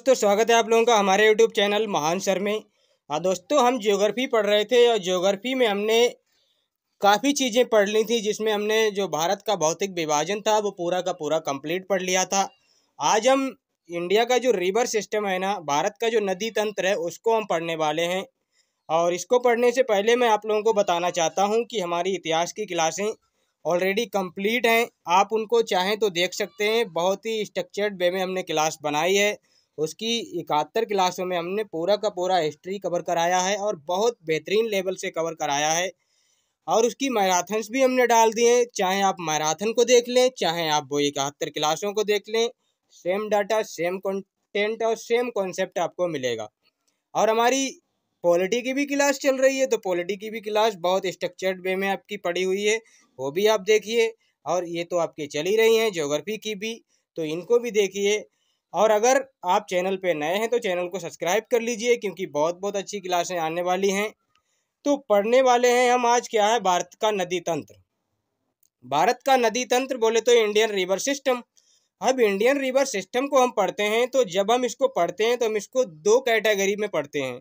दोस्तों स्वागत है आप लोगों का हमारे यूट्यूब चैनल महान सर में हाँ दोस्तों हम ज्योग्राफी पढ़ रहे थे और ज्योग्राफी में हमने काफ़ी चीज़ें पढ़ ली थी जिसमें हमने जो भारत का भौतिक विभाजन था वो पूरा का पूरा कंप्लीट पढ़ लिया था आज हम इंडिया का जो रिवर सिस्टम है ना भारत का जो नदी तंत्र है उसको हम पढ़ने वाले हैं और इसको पढ़ने से पहले मैं आप लोगों को बताना चाहता हूँ कि हमारी इतिहास की क्लासें ऑलरेडी कंप्लीट हैं आप उनको चाहें तो देख सकते हैं बहुत ही स्ट्रक्चर्ड वे में हमने क्लास बनाई है उसकी इकहत्तर क्लासों में हमने पूरा का पूरा हिस्ट्री कवर कराया है और बहुत बेहतरीन लेवल से कवर कराया है और उसकी मैराथन्स भी हमने डाल दिए हैं चाहे आप मैराथन को देख लें चाहे आप वो इकहत्तर क्लासों को देख लें सेम डाटा सेम कंटेंट और सेम कॉन्सेप्ट आपको मिलेगा और हमारी पॉलिटी की भी क्लास चल रही है तो पॉलिटी की भी क्लास बहुत स्ट्रक्चर्ड वे में आपकी पड़ी हुई है वो भी आप देखिए और ये तो आपकी चली रही हैं जोग्राफी की भी तो इनको भी देखिए और अगर आप चैनल पे नए हैं तो चैनल को सब्सक्राइब कर लीजिए क्योंकि बहुत बहुत अच्छी क्लासें आने वाली हैं तो पढ़ने वाले हैं हम आज क्या है भारत का नदी तंत्र भारत का नदी तंत्र बोले तो इंडियन रिवर सिस्टम अब इंडियन रिवर सिस्टम को हम पढ़ते हैं तो जब हम इसको पढ़ते हैं तो हम इसको दो कैटेगरी में पढ़ते हैं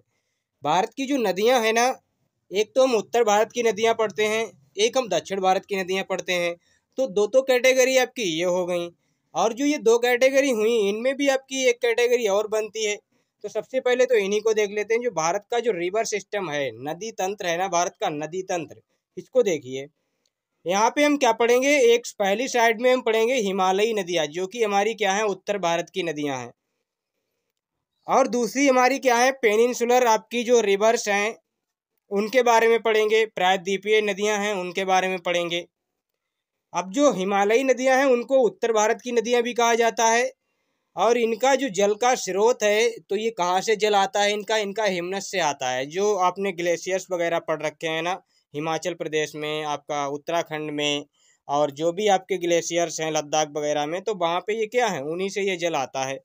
भारत की जो नदियाँ हैं ना एक तो हम उत्तर भारत की नदियाँ पढ़ते हैं एक हम दक्षिण भारत की नदियाँ पढ़ते हैं तो दो तो कैटेगरी आपकी ये हो गई और जो ये दो कैटेगरी हुई इनमें भी आपकी एक कैटेगरी और बनती है तो सबसे पहले तो इन्हीं को देख लेते हैं जो भारत का जो रिवर सिस्टम है नदी तंत्र है ना भारत का नदी तंत्र इसको देखिए यहाँ पे हम क्या पढ़ेंगे एक पहली साइड में हम पढ़ेंगे हिमालयी नदियाँ जो कि हमारी क्या है उत्तर भारत की नदियाँ हैं और दूसरी हमारी क्या है पेनिनसुलर आपकी जो रिवर्स हैं उनके बारे में पढ़ेंगे प्रायद्वीपीय नदियाँ हैं उनके बारे में पढ़ेंगे अब जो हिमालयी नदियां हैं उनको उत्तर भारत की नदियां भी कहा जाता है और इनका जो जल का स्रोत है तो ये कहाँ से जल आता है इनका इनका हिमनस से आता है जो आपने ग्लेशियर्स वगैरह पढ़ रखे हैं ना हिमाचल प्रदेश में आपका उत्तराखंड में और जो भी आपके ग्लेशियर्स हैं लद्दाख वगैरह में तो वहाँ पे ये क्या है उन्हीं से ये जल आता है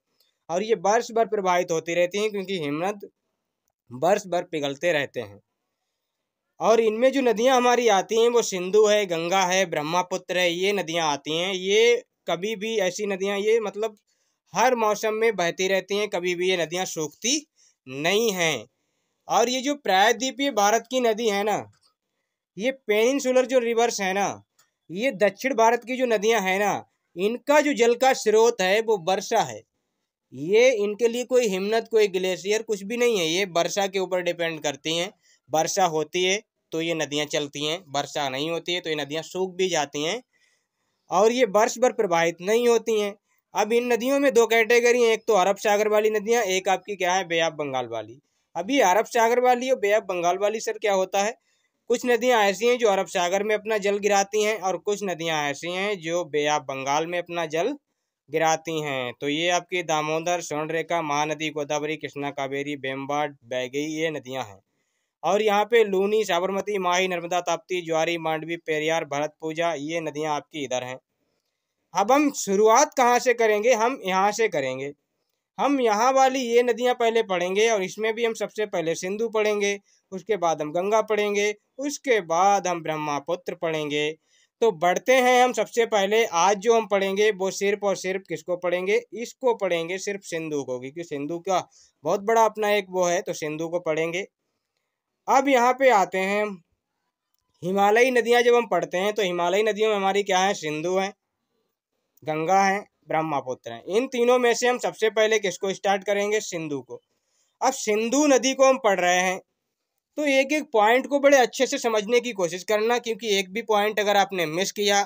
और ये वर्ष भर प्रभावित होती रहती हैं क्योंकि हिमनद वर्ष भर पिघलते रहते हैं और इनमें जो नदियाँ हमारी आती हैं वो सिंधु है गंगा है ब्रह्मपुत्र है ये नदियाँ आती हैं ये कभी भी ऐसी नदियाँ ये मतलब हर मौसम में बहती रहती हैं कभी भी ये नदियाँ सूखती नहीं हैं और ये जो प्रायद्वीपीय भारत की नदी है ना ये पेनसुलर जो रिवर्स है ना ये दक्षिण भारत की जो नदियाँ हैं ना इनका जो जल का स्रोत है वो वर्षा है ये इनके लिए कोई हिम्मत कोई ग्लेशियर कुछ भी नहीं है ये वर्षा के ऊपर डिपेंड करती हैं वर्षा होती है तो ये नदियाँ चलती हैं वर्षा नहीं होती है तो ये नदियाँ सूख भी जाती हैं और ये वर्ष भर प्रभावित नहीं होती हैं अब इन नदियों में दो कैटेगरी हैं एक तो अरब सागर वाली नदियाँ एक आपकी क्या है बे ऑफ बंगाल वाली अभी अरब सागर वाली और बे ऑफ बंगाल वाली सर क्या होता है कुछ नदियाँ ऐसी हैं जो अरब सागर में अपना जल गिराती हैं और कुछ नदियाँ ऐसी हैं जो बे ऑफ बंगाल में अपना जल गिराती हैं तो ये आपकी दामोदर स्वर्णरेखा महानदी गोदावरी कृष्णा कावेरी बेम्बाड बैगई ये नदियाँ हैं और यहाँ पे लूनी साबरमती माही नर्मदा ताप्ती ज्वारी मांडवी पेरियार भरत पूजा ये नदियाँ आपकी इधर हैं अब हम शुरुआत कहाँ से करेंगे हम यहाँ से करेंगे हम यहाँ वाली ये नदियाँ पहले पढ़ेंगे और इसमें भी हम सबसे पहले सिंधु पढ़ेंगे उसके बाद हम गंगा पढ़ेंगे उसके बाद हम ब्रह्मापुत्र पढ़ेंगे तो बढ़ते हैं हम सबसे पहले आज जो हम पढ़ेंगे वो सिर्फ और सिर्फ किसको पढ़ेंगे इसको पढ़ेंगे सिर्फ सिंधु को क्योंकि सिंधु का बहुत बड़ा अपना एक वो है तो सिंधु को पढ़ेंगे अब यहाँ पे आते हैं हिमालयी नदियाँ जब हम पढ़ते हैं तो हिमालयी नदियों में हमारी क्या है सिंधु है गंगा है ब्रह्मपुत्र है इन तीनों में से हम सबसे पहले किसको स्टार्ट करेंगे सिंधु को अब सिंधु नदी को हम पढ़ रहे हैं तो एक एक पॉइंट को बड़े अच्छे से समझने की कोशिश करना क्योंकि एक भी पॉइंट अगर आपने मिस किया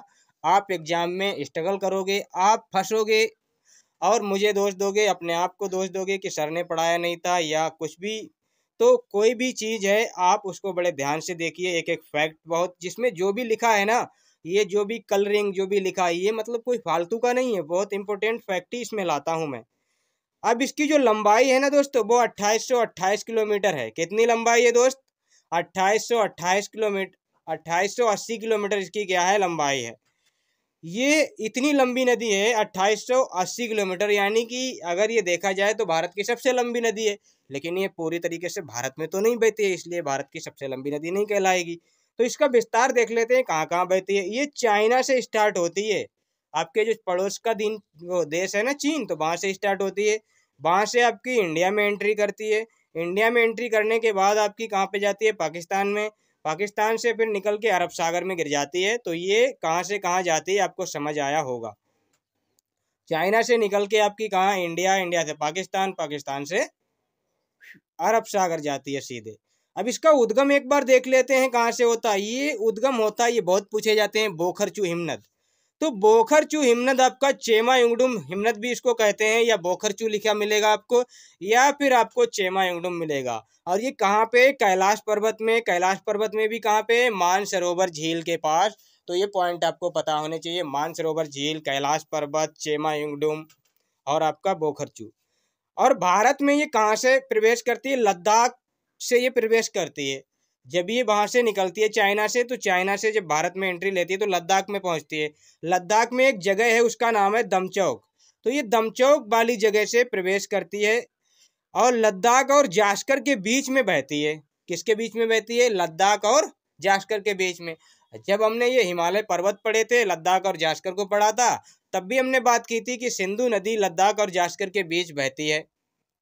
आप एग्ज़ाम में स्ट्रगल करोगे आप फंसोगे और मुझे दोष दोगे अपने आप को दोष दोगे कि सर ने पढ़ाया नहीं था या कुछ भी तो कोई भी चीज़ है आप उसको बड़े ध्यान से देखिए एक एक फैक्ट बहुत जिसमें जो भी लिखा है ना ये जो भी कलरिंग जो भी लिखा है ये मतलब कोई फालतू का नहीं है बहुत इंपॉर्टेंट फैक्ट ही इसमें लाता हूँ मैं अब इसकी जो लंबाई है ना दोस्तों वो अट्ठाईस सौ अट्ठाईस किलोमीटर है कितनी लंबाई है दोस्त अट्ठाईस सौ अट्ठाईस किलोमीटर अट्ठाईस सौ अस्सी किलोमीटर इसकी क्या है लंबाई है ये इतनी लंबी नदी है अट्ठाईस किलोमीटर यानी कि अगर ये देखा जाए तो भारत की सबसे लंबी नदी है लेकिन ये पूरी तरीके से भारत में तो नहीं बहती है इसलिए भारत की सबसे लंबी नदी नहीं कहलाएगी तो इसका विस्तार देख लेते हैं कहाँ कहाँ बहती है ये चाइना से स्टार्ट होती है आपके जो पड़ोस का दिन वो देश है ना चीन तो वहाँ से स्टार्ट होती है वहाँ से आपकी इंडिया में एंट्री करती है इंडिया में एंट्री करने के बाद आपकी कहाँ पे जाती है पाकिस्तान में पाकिस्तान से फिर निकल के अरब सागर में गिर जाती है तो ये कहाँ से कहाँ जाती है आपको समझ आया होगा चाइना से निकल के आपकी कहाँ इंडिया इंडिया से पाकिस्तान पाकिस्तान से अरब सागर जाती है सीधे अब इसका उद्गम एक बार देख लेते हैं कहाँ से होता है ये उद्गम होता है ये बहुत पूछे जाते हैं बोखरचू हिमनद तो बोखरचू हिमनद आपका चेमा युंगडुम हिमनद भी इसको कहते हैं या बोखरचू लिखा मिलेगा आपको या फिर आपको चेमा युंगडुम मिलेगा और ये कहाँ पे कैलाश पर्वत में कैलाश पर्वत में भी कहाँ पे मानसरोवर झील के पास तो ये पॉइंट आपको पता होने चाहिए मानसरोवर झील कैलाश पर्वत चेमा युंगडुम और आपका बोखरचू और भारत में ये कहाँ से प्रवेश करती है लद्दाख से ये प्रवेश करती है जब ये वहाँ से निकलती है चाइना से तो चाइना से जब भारत में एंट्री लेती है तो लद्दाख में पहुँचती है लद्दाख में एक जगह है उसका नाम है दमचौक तो ये दमचौक वाली जगह से प्रवेश करती है और लद्दाख और जास्कर के बीच में बहती है किसके बीच में बहती है लद्दाख और जास्कर के बीच में जब हमने ये हिमालय पर्वत पढ़े थे लद्दाख और जास्कर को पढ़ा था तब भी हमने बात की थी कि सिंधु नदी लद्दाख और जास्कर के बीच बहती है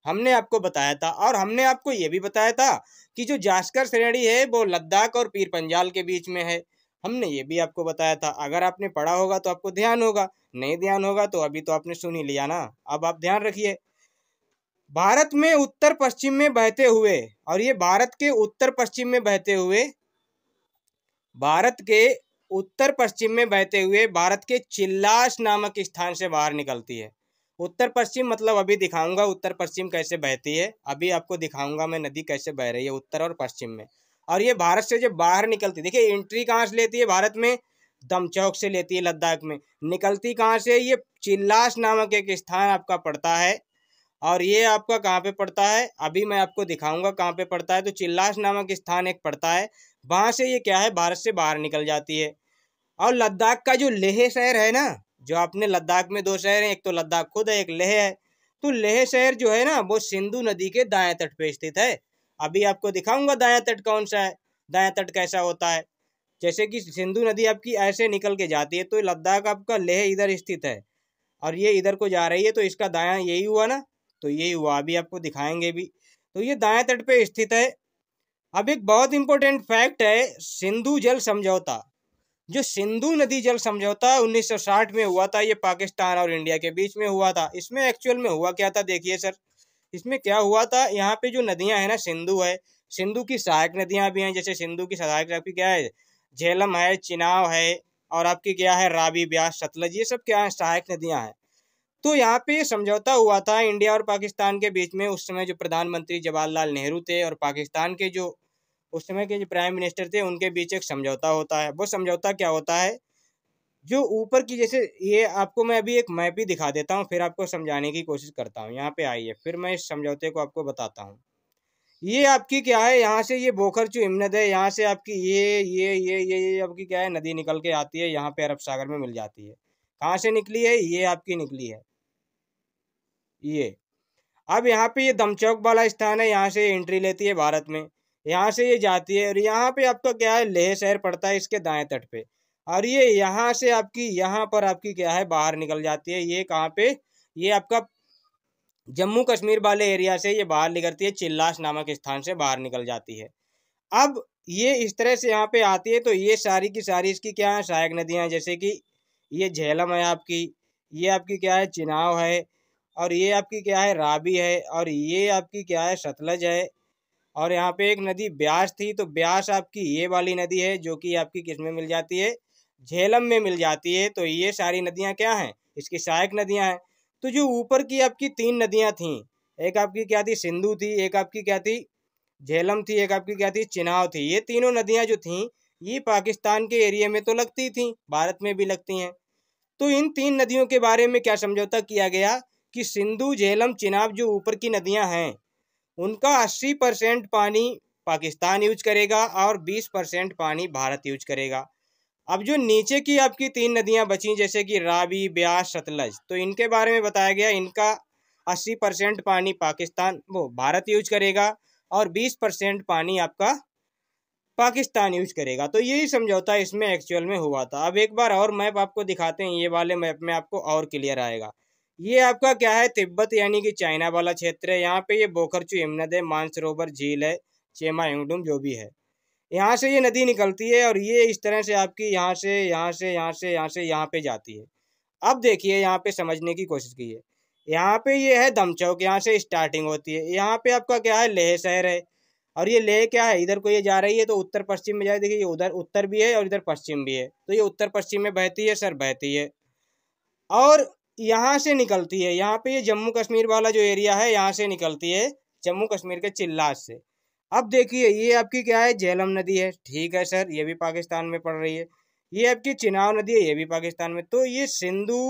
हमने आपको बताया था और हमने आपको ये भी बताया था कि जो जास्कर श्रेणी है वो लद्दाख और पीर पंजाल के बीच में है हमने ये भी आपको बताया था अगर आपने पढ़ा होगा तो आपको ध्यान होगा नहीं ध्यान होगा तो अभी तो आपने सुन ही लिया ना अब आप ध्यान रखिए भारत में उत्तर पश्चिम में बहते हुए और ये भारत के उत्तर पश्चिम में बहते हुए भारत के उत्तर पश्चिम में बहते हुए भारत के चिल्लास नामक स्थान से बाहर निकलती है उत्तर पश्चिम मतलब अभी दिखाऊंगा उत्तर पश्चिम कैसे बहती है अभी आपको दिखाऊंगा मैं नदी कैसे बह रही है उत्तर और पश्चिम में और ये भारत से जो बाहर निकलती देखिए एंट्री कहाँ से लेती है भारत में दमचौक से लेती है लद्दाख में निकलती कहाँ से ये चिल्लास नामक एक स्थान आपका पड़ता है और ये आपका कहाँ पे पड़ता है अभी मैं आपको दिखाऊंगा कहाँ पे पड़ता है तो चिल्लास नामक स्थान एक पड़ता है वहाँ से ये क्या है भारत से बाहर निकल जाती है और लद्दाख का जो लेह शहर है ना जो आपने लद्दाख में दो शहर हैं एक तो लद्दाख खुद है एक लेह है तो लेह शहर जो है ना वो सिंधु नदी के दाया तट पे स्थित है अभी आपको दिखाऊंगा दाया तट कौन सा है दाया तट कैसा होता है जैसे कि सिंधु नदी आपकी ऐसे निकल के जाती है तो लद्दाख आपका लेह इधर स्थित है और ये इधर को जा रही है तो इसका दाया यही हुआ ना तो ये युवा भी आपको दिखाएंगे भी तो ये दाएं तट पे स्थित है अब एक बहुत इंपॉर्टेंट फैक्ट है सिंधु जल समझौता जो सिंधु नदी जल समझौता 1960 में हुआ था ये पाकिस्तान और इंडिया के बीच में हुआ था इसमें एक्चुअल में हुआ क्या था देखिए सर इसमें क्या हुआ था यहाँ पे जो नदियाँ हैं ना सिंधु है सिंधु की सहायक नदियाँ भी हैं जैसे सिंधु की सहायक आपकी क्या है झेलम है चिनाव है और आपकी क्या है रावी ब्यास सतलज ये सब क्या है सहायक नदियाँ हैं तो यहाँ पे समझौता हुआ था इंडिया और पाकिस्तान के बीच में उस समय जो प्रधानमंत्री जवाहरलाल नेहरू थे और पाकिस्तान के जो उस समय के जो प्राइम मिनिस्टर थे उनके बीच एक समझौता होता है वो समझौता क्या होता है जो ऊपर की जैसे ये आपको मैं अभी एक मैप ही दिखा देता हूँ फिर आपको समझाने की कोशिश करता हूँ यहाँ पे आइए फिर मैं इस समझौते को आपको बताता हूँ ये आपकी क्या है यहाँ से ये बोखरचू हिमनद है यहाँ से आपकी ये ये ये ये ये आपकी क्या है नदी निकल के आती है यहाँ पे अरब सागर में मिल जाती है कहाँ से निकली है ये आपकी निकली है ये अब यहाँ पे ये दमचौक वाला स्थान है यहाँ से एंट्री लेती है भारत में यहाँ से ये जाती है और यहाँ पे आपका क्या है लेह शहर पड़ता है इसके दाएं तट पे और ये यहाँ से आपकी यहाँ पर आपकी क्या है बाहर निकल जाती है ये कहाँ पे ये आपका जम्मू कश्मीर वाले एरिया से ये बाहर निकलती है चिल्लास नामक स्थान से बाहर निकल जाती है अब ये इस तरह से यहाँ पे आती है तो ये सारी की सारी इसकी क्या है सहायक नदियाँ जैसे कि ये झेलम है आपकी ये आपकी क्या है चिनाव है और ये आपकी क्या है राबी है और ये आपकी क्या है सतलज है और यहाँ पे एक नदी ब्यास थी तो ब्यास आपकी ये वाली नदी है जो कि आपकी किस में मिल जाती है झेलम में मिल जाती है तो ये सारी नदियाँ क्या हैं इसकी सहायक नदियाँ हैं तो जो ऊपर की आपकी तीन नदियाँ थीं एक आपकी क्या थी सिंधु थी एक आपकी क्या थी झेलम थी एक आपकी क्या थी चिनाव थी ये तीनों नदियाँ जो थीं ये पाकिस्तान के एरिया में तो लगती थी भारत में भी लगती हैं तो इन तीन नदियों के बारे में क्या समझौता किया गया कि सिंधु झेलम चिनाब जो ऊपर की नदियां हैं उनका 80 परसेंट पानी पाकिस्तान यूज करेगा और 20 परसेंट पानी भारत यूज करेगा अब जो नीचे की आपकी तीन नदियां बची जैसे कि रावी ब्यास सतलज तो इनके बारे में बताया गया इनका 80 परसेंट पानी पाकिस्तान वो भारत यूज करेगा और 20 परसेंट पानी आपका पाकिस्तान यूज करेगा तो यही समझौता इसमें एक्चुअल में हुआ था अब एक बार और मैप आपको दिखाते हैं ये वाले मैप में आपको और क्लियर आएगा ये आपका क्या है तिब्बत यानी कि चाइना वाला क्षेत्र है यहाँ पे ये बोखरचू हिमनद है मानसरोवर झील है चेमा युंगडुम जो भी है यहाँ से ये नदी निकलती है और ये इस तरह से आपकी यहाँ से यहाँ से यहाँ से यहाँ से यहाँ पे जाती है अब देखिए यहाँ पे समझने की कोशिश की है यहाँ पे ये है दमचौक यहाँ से स्टार्टिंग होती है यहाँ पे आपका क्या है लेह शहर है और ये लेह क्या है इधर को ये जा रही है तो उत्तर पश्चिम में जाए देखिए ये उधर उत्तर भी है और इधर पश्चिम भी है तो ये उत्तर पश्चिम में बहती है सर बहती है और यहाँ से निकलती है यहाँ पे ये जम्मू कश्मीर वाला जो एरिया है यहाँ से निकलती है जम्मू कश्मीर के चिल्लास से अब देखिए ये आपकी क्या है झेलम नदी है ठीक है सर ये भी पाकिस्तान में पड़ रही है ये आपकी चिनाव नदी है ये भी पाकिस्तान में तो ये सिंधु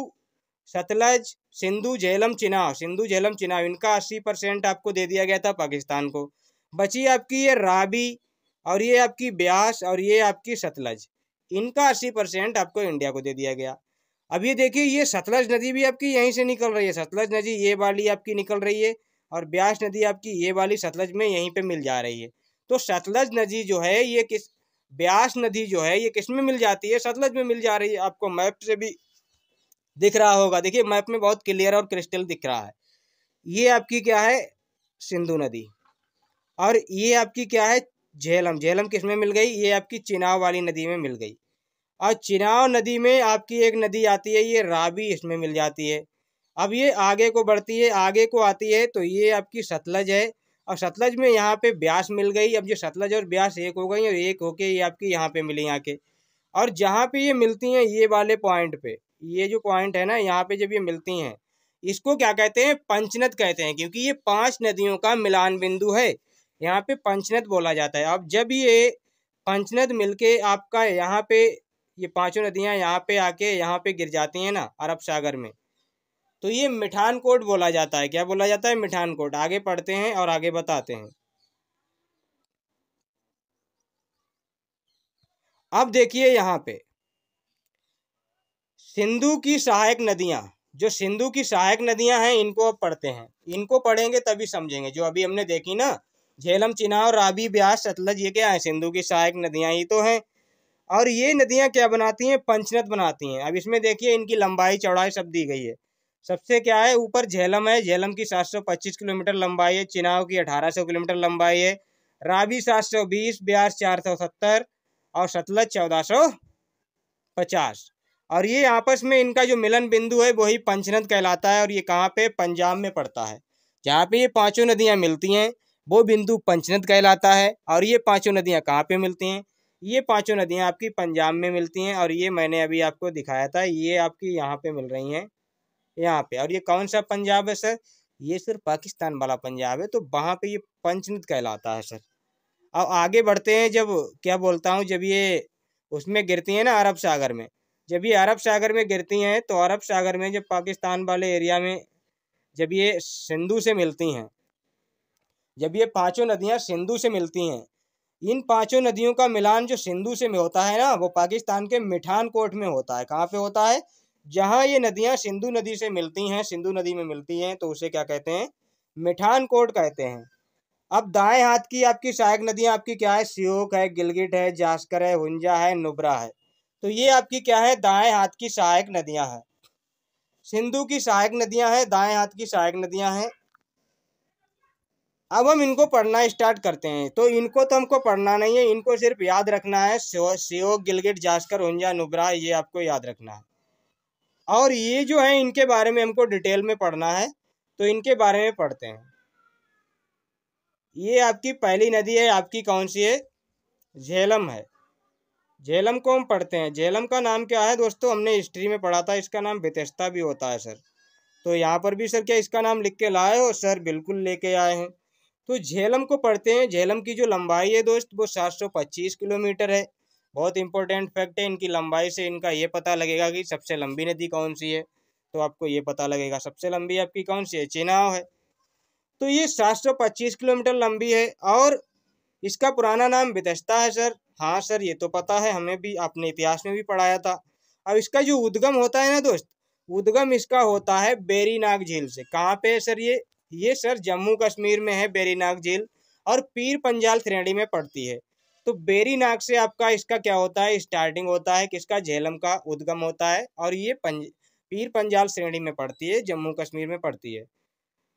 सतलज सिंधु झेलम चिनाव सिंधु झेलम चिनाव इनका अस्सी परसेंट आपको दे दिया गया था पाकिस्तान को बची आपकी ये राबी और ये आपकी ब्यास और ये आपकी सतलज इनका अस्सी परसेंट आपको इंडिया को दे दिया गया अब ये देखिए ये सतलज नदी भी आपकी यहीं से निकल रही है सतलज नदी ये वाली आपकी निकल रही है और ब्यास नदी आपकी ये वाली सतलज में यहीं पे मिल जा रही है तो सतलज नदी जो है ये किस ब्यास नदी जो है ये किस में मिल जाती है सतलज में मिल जा रही है आपको मैप से भी दिख रहा होगा देखिए मैप में बहुत क्लियर और क्रिस्टल दिख रहा है ये आपकी क्या है सिंधु नदी और ये आपकी क्या है झेलम झेलम किस में मिल गई ये आपकी चिनाव वाली नदी में मिल गई और चिनाव नदी में आपकी एक नदी आती है ये रावी इसमें मिल जाती है अब ये आगे को बढ़ती है आगे को आती है तो ये आपकी सतलज है और सतलज में यहाँ पे ब्यास मिल गई अब जो सतलज और ब्यास एक हो गई और एक होके ये आपकी यहाँ पे मिली यहाँ के और जहाँ पे ये मिलती हैं ये वाले पॉइंट पे ये जो पॉइंट है ना यहाँ पे जब ये मिलती हैं इसको क्या कहते हैं पंचनद कहते हैं क्योंकि ये पांच नदियों का मिलान बिंदु है यहाँ पे पंचनद बोला जाता है अब जब ये पंचनद मिलके आपका यहाँ पे ये पांचों नदियां यहाँ पे आके यहाँ पे गिर जाती हैं ना अरब सागर में तो ये मिठानकोट बोला जाता है क्या बोला जाता है मिठानकोट आगे पढ़ते हैं और आगे बताते हैं अब देखिए यहाँ पे सिंधु की सहायक नदियां जो सिंधु की सहायक नदियां हैं इनको अब पढ़ते हैं इनको पढ़ेंगे तभी समझेंगे जो अभी हमने देखी ना झेलम चिनाव राबी ब्यास सतलज ये क्या है सिंधु की सहायक नदियां ही तो हैं और ये नदियाँ क्या बनाती हैं पंचनद बनाती हैं अब इसमें देखिए इनकी लंबाई चौड़ाई सब दी गई है सबसे क्या है ऊपर झेलम है झेलम की 725 किलोमीटर लंबाई है चिनाव की 1800 किलोमीटर लंबाई है रावी 720 ब्यास सत्तर और सतलज पचास और ये आपस में इनका जो मिलन बिंदु है वही पंचनद कहलाता है और ये कहाँ पे पंजाब में पड़ता है जहाँ पे ये पाँचों नदियाँ मिलती हैं वो बिंदु पंचनद कहलाता है और ये पाँचों नदियाँ कहाँ पे मिलती हैं ये पांचों नदियाँ आपकी पंजाब में मिलती हैं और ये मैंने अभी आपको दिखाया था ये आपकी यहाँ पे मिल रही हैं यहाँ पे और ये कौन सा पंजाब है सर ये सर पाकिस्तान वाला पंजाब है तो वहाँ पे ये पंचनद कहलाता है सर अब आगे बढ़ते हैं जब क्या बोलता हूँ जब ये उसमें गिरती हैं ना अरब सागर में जब ये अरब सागर में गिरती हैं तो अरब सागर में जब पाकिस्तान वाले एरिया में जब ये सिंधु से मिलती हैं जब ये पाँचों नदियाँ सिंधु से मिलती हैं इन पांचों नदियों का मिलान जो सिंधु से में होता है ना वो पाकिस्तान के मिठानकोट में होता है कहाँ पे होता है जहाँ ये नदियाँ सिंधु नदी से मिलती हैं सिंधु नदी में मिलती हैं तो उसे क्या कहते हैं मिठानकोट कहते हैं अब दाएं हाथ की आपकी सहायक नदियाँ आपकी क्या है सियोक है गिलगिट है जास्कर है हुंजा है नुबरा है तो ये आपकी क्या है दाएँ हाथ की सहायक नदियाँ हैं सिंधु की सहायक नदियाँ हैं दाएँ हाथ की सहायक नदियाँ हैं अब हम इनको पढ़ना स्टार्ट करते हैं तो इनको तो हमको पढ़ना नहीं है इनको सिर्फ याद रखना है सेओ गिलगिट जास्कर उंजा नुब्रा ये आपको याद रखना है और ये जो है इनके बारे में हमको डिटेल में पढ़ना है तो इनके बारे में पढ़ते हैं ये आपकी पहली नदी है आपकी कौन सी है झेलम है झेलम को हम पढ़ते हैं झेलम का नाम क्या है दोस्तों हमने हिस्ट्री में पढ़ा था इसका नाम बेतस्ता भी होता है सर तो यहाँ पर भी सर क्या इसका नाम लिख के लाए हो सर बिल्कुल लेके आए हैं तो झेलम को पढ़ते हैं झेलम की जो लंबाई है दोस्त वो 725 किलोमीटर है बहुत इंपॉर्टेंट फैक्ट है इनकी लंबाई से इनका ये पता लगेगा कि सबसे लंबी नदी कौन सी है तो आपको ये पता लगेगा सबसे लंबी आपकी कौन सी है चेनाव है तो ये 725 किलोमीटर लंबी है और इसका पुराना नाम बेतस्ता है सर हाँ सर ये तो पता है हमें भी आपने इतिहास में भी पढ़ाया था अब इसका जो उद्गम होता है ना दोस्त उद्गम इसका होता है बेरीनाग झील से कहाँ पे है सर ये ये सर जम्मू कश्मीर में है बेरीनाग झील और पीर पंजाल श्रेणी में पड़ती है तो बेरीनाग से आपका इसका क्या होता है स्टार्टिंग होता है किसका झेलम का उद्गम होता है और ये पंज पीर पंजाल श्रेणी में पड़ती है जम्मू कश्मीर में पड़ती है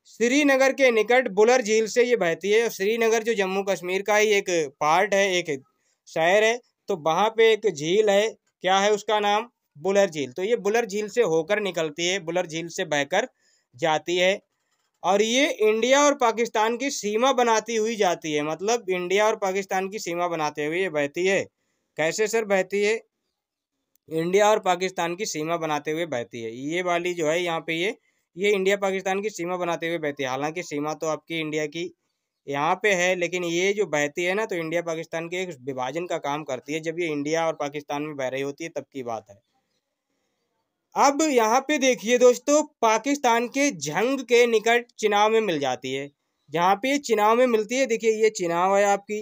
श्रीनगर के निकट बुलर झील से ये बहती है श्रीनगर जो जम्मू कश्मीर का ही एक पार्ट है एक शहर है तो वहाँ पे एक झील है क्या है उसका नाम बुलर झील तो ये बुलर झील से होकर निकलती है बुलर झील से बहकर जाती है और ये इंडिया और पाकिस्तान की सीमा बनाती हुई जाती है मतलब इंडिया और पाकिस्तान की सीमा बनाते हुए ये बहती है कैसे सर बहती है इंडिया और पाकिस्तान की सीमा बनाते हुए बहती है ये वाली जो है यहाँ पे ये ये इंडिया पाकिस्तान की सीमा बनाते हुए बहती है हालांकि सीमा तो आपकी इंडिया की यहाँ पे है लेकिन ये जो बहती है ना तो इंडिया पाकिस्तान के एक विभाजन का काम करती है जब ये इंडिया और पाकिस्तान में बह रही होती है तब की बात है अब यहाँ पे देखिए दोस्तों पाकिस्तान के झंग के निकट चिनाव में मिल जाती है जहाँ पे ये चिनाव में मिलती है देखिए ये चिनाव है आपकी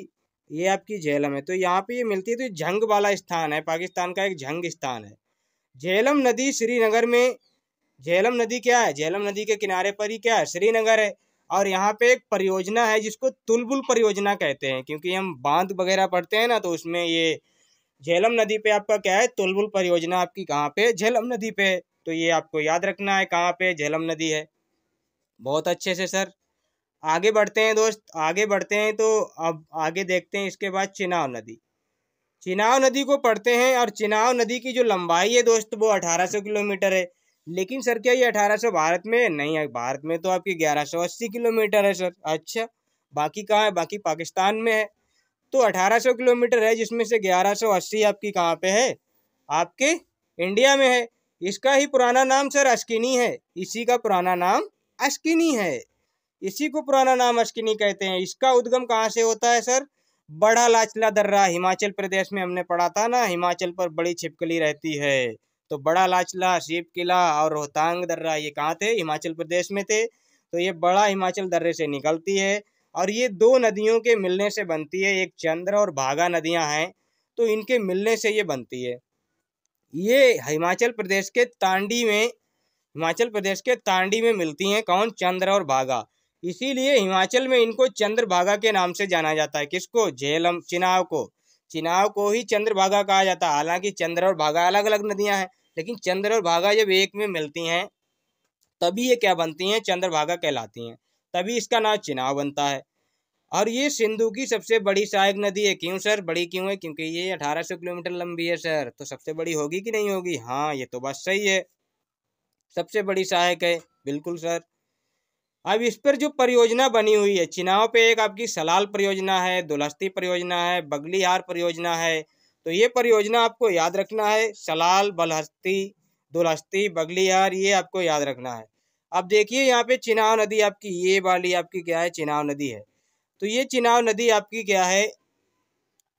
ये आपकी झेलम है तो यहाँ पे ये मिलती है तो झंग वाला स्थान है पाकिस्तान का एक झंग स्थान है झेलम नदी श्रीनगर में झेलम नदी क्या है झेलम नदी के किनारे पर ही क्या है श्रीनगर है और यहाँ पे एक परियोजना है जिसको तुलबुल परियोजना कहते हैं क्योंकि हम बांध वगैरह पढ़ते हैं ना तो उसमें ये झेलम नदी पे आपका क्या है तुलबुल परियोजना आपकी कहाँ पे झेलम नदी पे है तो ये आपको याद रखना है कहाँ पे झेलम नदी है बहुत अच्छे से सर आगे बढ़ते हैं दोस्त आगे बढ़ते हैं तो अब आगे देखते हैं इसके बाद चिनाव नदी चिनाव नदी को पढ़ते हैं और चिनाव नदी की जो लंबाई है दोस्त वो 1800 किलोमीटर है लेकिन सर क्या ये 1800 भारत में नहीं है भारत में तो आपकी 1180 किलोमीटर है सर अच्छा बाकी कहाँ है बाकी पाकिस्तान में है तो 1800 किलोमीटर है जिसमें से 1180 आपकी कहाँ पे है आपके इंडिया में है इसका ही पुराना नाम सर अश्किनी है इसी का पुराना नाम अश्किनी है इसी को पुराना नाम अश्किनी कहते हैं इसका उद्गम कहाँ से होता है सर बड़ा लाचला दर्रा हिमाचल प्रदेश में हमने पढ़ा था ना हिमाचल पर बड़ी छिपकली रहती है तो बड़ा लाचला शिव किला और रोहतांग दर्रा ये कहाँ थे हिमाचल प्रदेश में थे तो ये बड़ा हिमाचल दर्रे से निकलती है और ये दो नदियों के मिलने से बनती है एक चंद्र और भागा नदियाँ हैं तो इनके मिलने से ये बनती है ये हिमाचल प्रदेश के तांडी में हिमाचल प्रदेश के तांडी में मिलती हैं कौन चंद्र और भागा इसीलिए हिमाचल में इनको चंद्रभागा के नाम से जाना जाता है किसको झेलम चिनाव को चिनाव को ही चंद्रभागा कहा जाता है हालांकि चंद्र और भागा अलग अलग नदियां हैं लेकिन चंद्र और भागा जब एक में मिलती हैं तभी ये क्या बनती हैं चंद्रभागा कहलाती हैं तभी इसका नाम चिनाव बनता है और ये सिंधु की सबसे बड़ी सहायक नदी है क्यों सर बड़ी क्यों है क्योंकि ये अठारह सौ किलोमीटर लंबी है सर तो सबसे बड़ी होगी कि नहीं होगी हाँ ये तो बात सही है सबसे बड़ी सहायक है बिल्कुल सर अब इस पर जो परियोजना बनी हुई है चिनाव पे एक आपकी सलाल परियोजना है दुलस्ती परियोजना है बगलीहार परियोजना है तो ये परियोजना आपको याद रखना है सलाल बलहस्ती दुलस्ती बगलीहार ये आपको याद रखना है अब देखिए यहाँ पे चिनाव नदी आपकी ये वाली आपकी क्या है चिनाव नदी है तो ये चिनाव नदी आपकी क्या है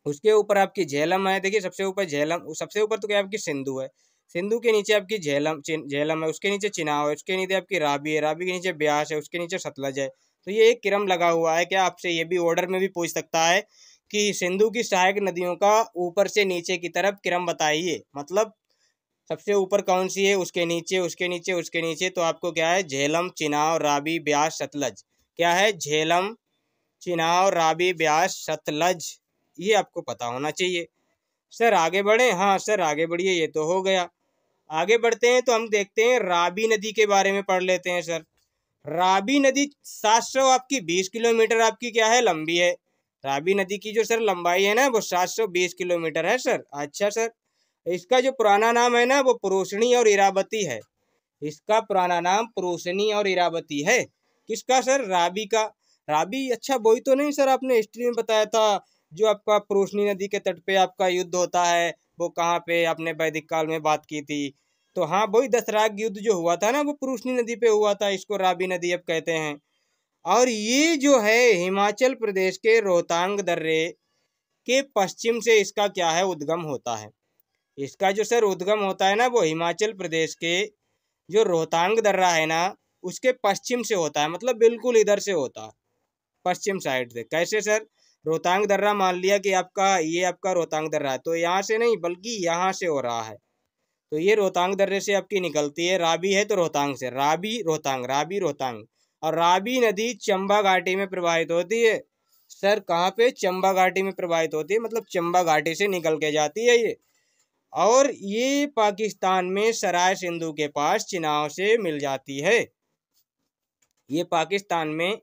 उसके ऊपर आपकी झेलम है देखिए सबसे ऊपर झेलम सबसे ऊपर तो क्या आपकी सिंधु है सिंधु के नीचे आपकी झेलम झेलम है उसके नीचे चिनाव है उसके नीचे आपकी राबी है राबी के नीचे ब्यास है उसके नीचे सतलज है तो ये एक क्रम लगा हुआ है क्या आपसे ये भी ऑर्डर में भी पूछ सकता है कि सिंधु की सहायक नदियों का ऊपर से नीचे की तरफ क्रम बताइए मतलब सबसे ऊपर कौन सी है उसके नीचे उसके नीचे उसके नीचे तो आपको क्या है झेलम चिनाव राबी ब्यास सतलज क्या है झेलम चिनाव राबी ब्यास सतलज ये आपको पता होना चाहिए सर आगे बढ़े हाँ सर आगे बढ़िए ये तो हो गया आगे बढ़ते हैं तो हम देखते हैं राबी नदी के बारे में पढ़ लेते हैं सर राबी नदी सात सौ आपकी बीस किलोमीटर आपकी क्या है लंबी है राबी नदी की जो सर लंबाई है ना वो सात सौ बीस किलोमीटर है सर अच्छा सर इसका जो पुराना नाम है ना वो पुरोषणी और इरावती है इसका पुराना नाम पुरोषणी और इरावती है किसका सर राबी का राबी अच्छा वही तो नहीं सर आपने हिस्ट्री में बताया था जो आपका पुरोषणी नदी के तट पे आपका युद्ध होता है वो कहाँ पे आपने वैदिक काल में बात की थी तो हाँ वही दसराग युद्ध जो हुआ था ना वो पुरोशनी नदी पे हुआ था इसको राबी नदी अब कहते हैं और ये जो है हिमाचल प्रदेश के रोहतांग दर्रे के पश्चिम से इसका क्या है उद्गम होता है इसका जो सर उद्गम होता है ना वो हिमाचल प्रदेश के जो रोहतांग दर्रा है ना उसके पश्चिम से होता है मतलब बिल्कुल इधर से होता है पश्चिम साइड से कैसे सर रोहतांग दर्रा मान लिया कि आपका ये आपका रोहतांग दर्रा है तो यहाँ से नहीं बल्कि यहाँ से हो रहा है तो ये रोहतांग दर्रे से आपकी निकलती है राबी है तो रोहतांग से राबी रोहतांग राबी रोहतांग और राबी नदी चंबा घाटी में प्रवाहित होती है सर कहाँ पे चंबा घाटी में प्रवाहित होती है मतलब चंबा घाटी से निकल के जाती है ये और ये पाकिस्तान में सराय सिंधु के पास चिनाव से मिल जाती है ये पाकिस्तान में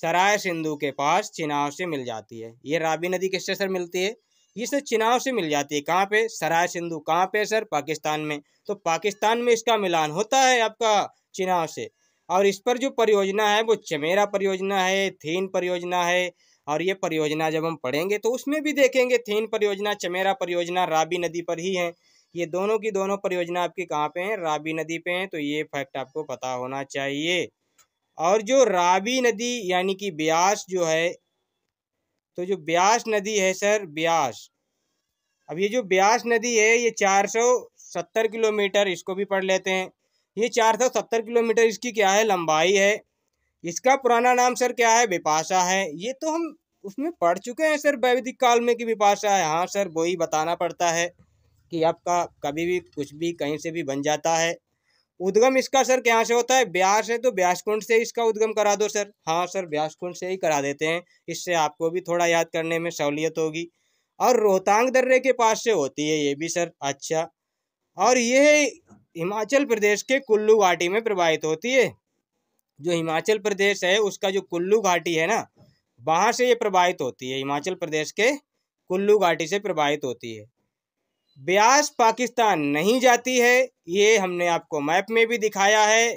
सराय सिंधु के पास चिनाव से मिल जाती है ये राबी नदी किससे सर मिलती है ये सर चिनाव से मिल जाती है कहाँ पे सराय सिंधु कहाँ पे सर पाकिस्तान में तो पाकिस्तान में इसका मिलान होता है आपका चिनाव से और इस पर जो परियोजना है वो चमेरा परियोजना है थीन परियोजना है और ये परियोजना जब हम पढ़ेंगे तो उसमें भी देखेंगे थेन परियोजना चमेरा परियोजना राबी नदी पर ही है ये दोनों की दोनों परियोजना आपकी कहाँ पे हैं राबी नदी पे हैं तो ये फैक्ट आपको पता होना चाहिए और जो राबी नदी यानी कि ब्यास जो है तो जो ब्यास नदी है सर ब्यास अब ये जो ब्यास नदी है ये 470 किलोमीटर इसको भी पढ़ लेते हैं ये 470 किलोमीटर इसकी क्या है लंबाई है इसका पुराना नाम सर क्या है विपाशा है ये तो हम उसमें पढ़ चुके हैं सर वैविधिक काल में कि विपाशा है हाँ सर वही बताना पड़ता है कि आपका कभी भी कुछ भी कहीं से भी बन जाता है उद्गम इसका सर क्या से होता है ब्यास है तो ब्यास कुंड से इसका उद्गम करा दो सर हाँ सर ब्यास कुंड से ही करा देते हैं इससे आपको भी थोड़ा याद करने में सहूलियत होगी और रोहतांग दर्रे के पास से होती है ये भी सर अच्छा और ये हिमाचल प्रदेश के कुल्लू घाटी में प्रवाहित होती है जो हिमाचल प्रदेश है उसका जो कुल्लू घाटी है ना वहाँ से ये प्रभावित होती है हिमाचल प्रदेश के कुल्लू घाटी से प्रभावित होती है ब्यास पाकिस्तान नहीं जाती है ये हमने आपको मैप में भी दिखाया है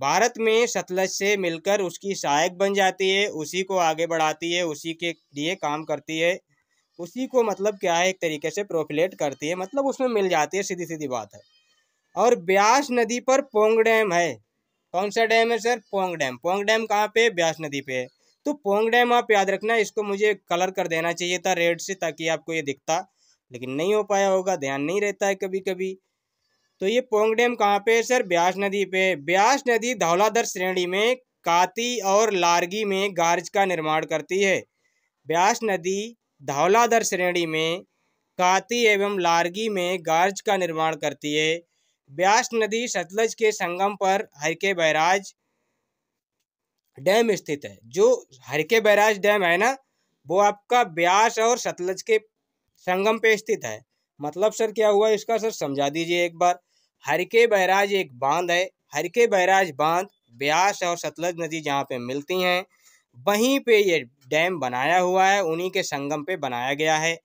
भारत में सतलज से मिलकर उसकी सहायक बन जाती है उसी को आगे बढ़ाती है उसी के लिए काम करती है उसी को मतलब क्या है एक तरीके से प्रोफिलेट करती है मतलब उसमें मिल जाती है सीधी सीधी बात है और ब्यास नदी पर पोंग डैम है कौन सा डैम है sir Pong dam Pong dam कहाँ पे ब्यास नदी पे है तो पोंग डैम आप याद रखना इसको मुझे कलर कर देना चाहिए था रेड से ताकि आपको ये दिखता लेकिन नहीं हो पाया होगा ध्यान नहीं रहता है कभी कभी तो ये पोंग डैम कहाँ पे है सर ब्यास नदी पे ब्यास नदी धौलाधर श्रेणी में काती और लारगी में गार्ज का निर्माण करती है ब्यास नदी धौलाधर श्रेणी में काती एवं लारगी में गार्ज का निर्माण करती है ब्यास नदी सतलज के संगम पर हरके बैराज डैम स्थित है जो हरके बैराज डैम है ना वो आपका ब्यास और सतलज के संगम पे स्थित है मतलब सर क्या हुआ इसका सर समझा दीजिए एक बार हरके बैराज एक बांध है हरके बैराज बांध ब्यास और सतलज नदी जहाँ पे मिलती हैं वहीं पे ये डैम बनाया हुआ है उन्हीं के संगम पे बनाया गया है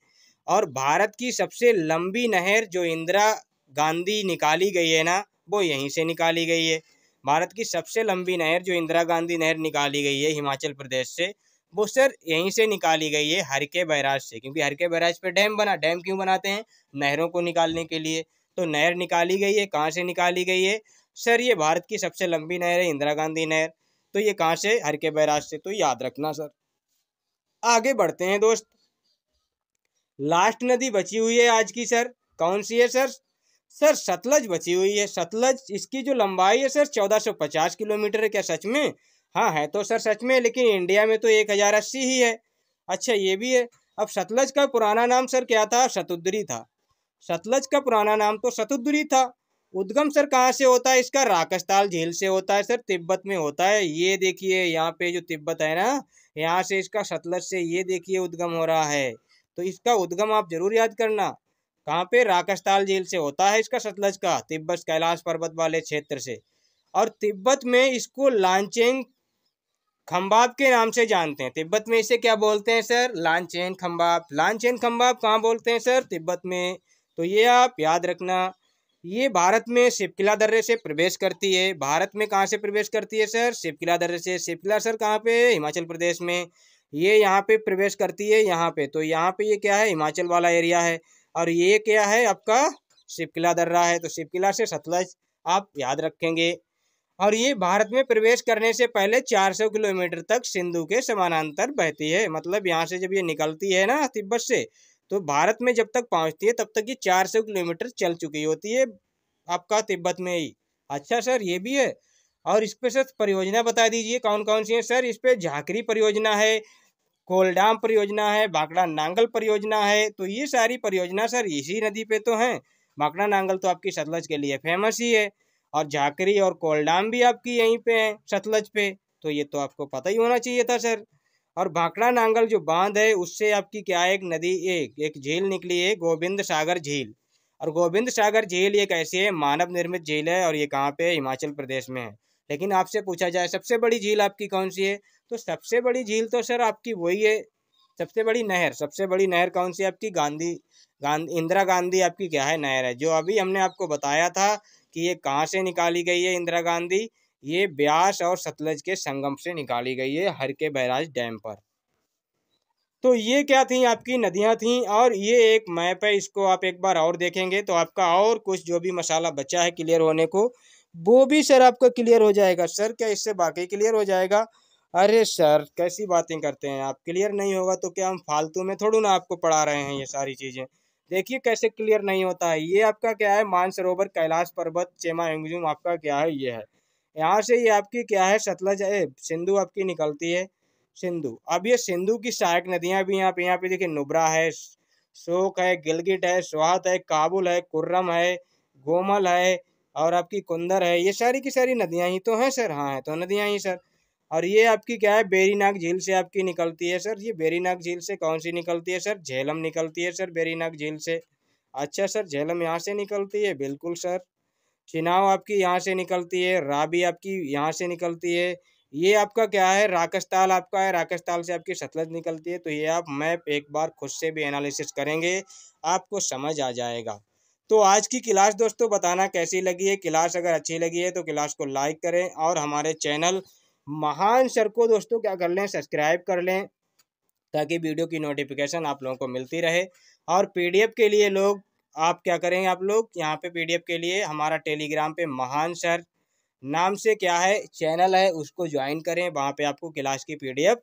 और भारत की सबसे लंबी नहर जो इंदिरा गांधी निकाली गई है ना वो यहीं से निकाली गई है भारत की सबसे लंबी नहर जो इंदिरा गांधी नहर निकाली गई है हिमाचल प्रदेश से वो सर यहीं से निकाली गई है हरके बैराज से क्योंकि हरके बैराज पर डैम बना डैम क्यों बनाते हैं नहरों को निकालने के लिए तो नहर निकाली गई है कहाँ से निकाली गई है सर ये भारत की सबसे लंबी नहर है इंदिरा गांधी नहर तो ये कहाँ से हरके बैराज से तो याद रखना सर आगे बढ़ते हैं दोस्त लास्ट नदी बची हुई है आज की सर कौन सी है सर सर सतलज बची हुई है सतलज इसकी जो लंबाई है सर चौदह सौ पचास किलोमीटर है क्या सच में हाँ है तो सर सच में लेकिन इंडिया में तो एक हज़ार अस्सी ही है अच्छा ये भी है अब सतलज का पुराना नाम सर क्या था शतुद्री था सतलज का पुराना नाम तो शतुद्री था उद्गम सर कहाँ से होता है इसका राकस्ताल झील से होता है सर तिब्बत में होता है ये देखिए यहाँ पे जो तिब्बत है ना यहाँ से इसका सतलज से ये देखिए उद्गम हो रहा है तो इसका उद्गम आप जरूर याद करना कहाँ पे राकस्ताल झील से होता है इसका सतलज का तिब्बत कैलाश पर्वत वाले क्षेत्र से और तिब्बत में इसको लांचेन खम्बाब के नाम से जानते हैं तिब्बत में इसे क्या बोलते हैं सर लांचेन खम्बाब लांचेन खम्बाब कहाँ बोलते हैं सर तिब्बत में तो ये आप याद रखना ये भारत में शिवकिला दर्रे से प्रवेश करती है भारत में कहाँ से प्रवेश करती है सर शिवकिला दर्रे से शिवकिला सर कहाँ पे हिमाचल प्रदेश में ये यहाँ पे प्रवेश करती है यहाँ पे तो यहाँ पे ये क्या है हिमाचल वाला एरिया है और ये क्या है आपका शिवकिला दर्रा है तो शिवकिला से सतलज आप याद रखेंगे और ये भारत में प्रवेश करने से पहले 400 किलोमीटर तक सिंधु के समानांतर बहती है मतलब यहाँ से जब ये निकलती है ना तिब्बत से तो भारत में जब तक पहुँचती है तब तक ये 400 किलोमीटर चल चुकी होती है आपका तिब्बत में ही अच्छा सर ये भी है और इस पर सर परियोजना बता दीजिए कौन कौन सी है सर इस पर झाकरी परियोजना है कोलडाम परियोजना है भाकड़ा नांगल परियोजना है तो ये सारी परियोजना सर इसी नदी पे तो हैं भाकड़ा नांगल तो आपकी सतलज के लिए फेमस ही है और झाकरी और कोलडाम भी आपकी यहीं पे हैं सतलज पे तो ये तो आपको पता ही होना चाहिए था सर और भाकड़ा नांगल जो बांध है उससे आपकी क्या है एक नदी एक एक झील निकली है गोविंद सागर झील और गोविंद सागर झील एक ऐसी है मानव निर्मित झील है और ये कहाँ पे हिमाचल प्रदेश में है लेकिन आपसे पूछा जाए सबसे बड़ी झील आपकी कौन सी है तो सबसे बड़ी झील तो सर आपकी वही है सबसे बड़ी नहर सबसे बड़ी नहर कौन सी आपकी गांधी गांधी इंदिरा गांधी आपकी क्या है नहर है जो अभी हमने आपको बताया था कि ये कहाँ से निकाली गई है इंदिरा गांधी ये ब्यास और सतलज के संगम से निकाली गई है हर के बैराज डैम पर तो ये क्या थी आपकी नदियाँ थी और ये एक मैप है इसको आप एक बार और देखेंगे तो आपका और कुछ जो भी मसाला बचा है क्लियर होने को वो भी सर आपका क्लियर हो जाएगा सर क्या इससे बाकी क्लियर हो जाएगा अरे सर कैसी बातें करते हैं आप क्लियर नहीं होगा तो क्या हम फालतू में थोड़ू ना आपको पढ़ा रहे हैं ये सारी चीज़ें देखिए कैसे क्लियर नहीं होता है ये आपका क्या है मानसरोवर कैलाश पर्वत चेमा एंगजूम आपका क्या है ये है यहाँ से ये आपकी क्या है सतलज है सिंधु आपकी निकलती है सिंधु अब ये सिंधु की सहायक नदियाँ भी यहाँ पे यहाँ पे देखिए नुब्रा है शोक है गिलगिट है सुहात है काबुल है कुर्रम है गोमल है और आपकी कुंदर है ये सारी की सारी नदियाँ ही तो हैं सर हाँ है तो नदियाँ ही सर और ये आपकी क्या है बेरीनाग झील से आपकी निकलती है सर ये बेरीनाग झील से कौन सी निकलती है सर झेलम निकलती है सर बेरीनाग झील से अच्छा सर झेलम यहाँ से निकलती है बिल्कुल सर चिनाव आपकी यहाँ से निकलती है राबी आपकी यहाँ से निकलती है ये आपका क्या है राकस्ताल आपका है राकस्ताल से आपकी सतलज निकलती है तो ये आप मैप एक बार खुद से भी एनालिसिस करेंगे आपको समझ आ जाएगा तो आज की क्लास दोस्तों बताना कैसी लगी है क्लास अगर अच्छी लगी है तो क्लास को लाइक करें और हमारे चैनल महान सर को दोस्तों क्या कर लें सब्सक्राइब कर लें ताकि वीडियो की नोटिफिकेशन आप लोगों को मिलती रहे और पीडीएफ के लिए लोग आप क्या करेंगे आप लोग यहाँ पे पीडीएफ के लिए हमारा टेलीग्राम पे महान सर नाम से क्या है चैनल है उसको ज्वाइन करें वहाँ पे आपको क्लास की पीडीएफ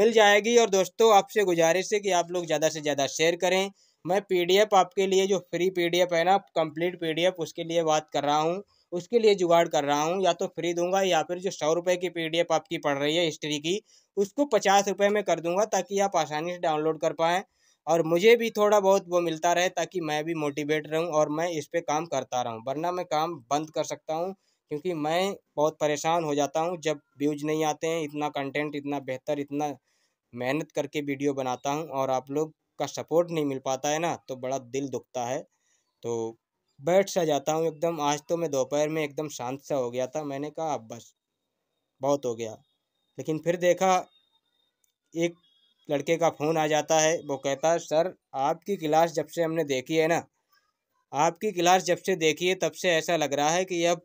मिल जाएगी और दोस्तों आपसे गुजारिश है कि आप लोग ज़्यादा से ज़्यादा शेयर करें मैं पी आपके लिए जो फ्री पी है ना कम्प्लीट पी उसके लिए बात कर रहा हूँ उसके लिए जुगाड़ कर रहा हूँ या तो फ्री दूंगा या फिर जो सौ रुपये की पी आपकी पड़ रही है हिस्ट्री की उसको पचास रुपये में कर दूंगा ताकि आप आसानी से डाउनलोड कर पाएँ और मुझे भी थोड़ा बहुत वो मिलता रहे ताकि मैं भी मोटिवेट रहूँ और मैं इस पर काम करता रहूँ वरना मैं काम बंद कर सकता हूँ क्योंकि मैं बहुत परेशान हो जाता हूँ जब व्यूज नहीं आते हैं इतना कंटेंट इतना बेहतर इतना मेहनत करके वीडियो बनाता हूँ और आप लोग का सपोर्ट नहीं मिल पाता है ना तो बड़ा दिल दुखता है तो बैठ सा जाता हूँ एकदम आज तो मैं दोपहर में एकदम शांत सा हो गया था मैंने कहा अब बस बहुत हो गया लेकिन फिर देखा एक लड़के का फ़ोन आ जाता है वो कहता है सर आपकी क्लास जब से हमने देखी है ना आपकी क्लास जब से देखी है तब से ऐसा लग रहा है कि अब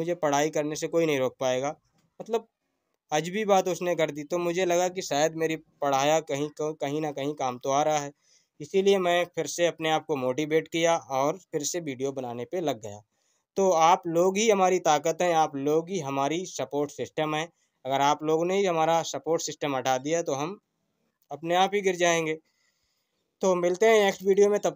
मुझे पढ़ाई करने से कोई नहीं रोक पाएगा मतलब अजबी बात उसने कर दी तो मुझे लगा कि शायद मेरी पढ़ाया कहीं कहीं ना कहीं काम तो आ रहा है इसीलिए मैं फिर से अपने आप को मोटिवेट किया और फिर से वीडियो बनाने पे लग गया तो आप लोग ही हमारी ताकत हैं आप लोग ही हमारी सपोर्ट सिस्टम है अगर आप लोगों ने ही हमारा सपोर्ट सिस्टम हटा दिया तो हम अपने आप ही गिर जाएंगे तो मिलते हैं नेक्स्ट वीडियो में तब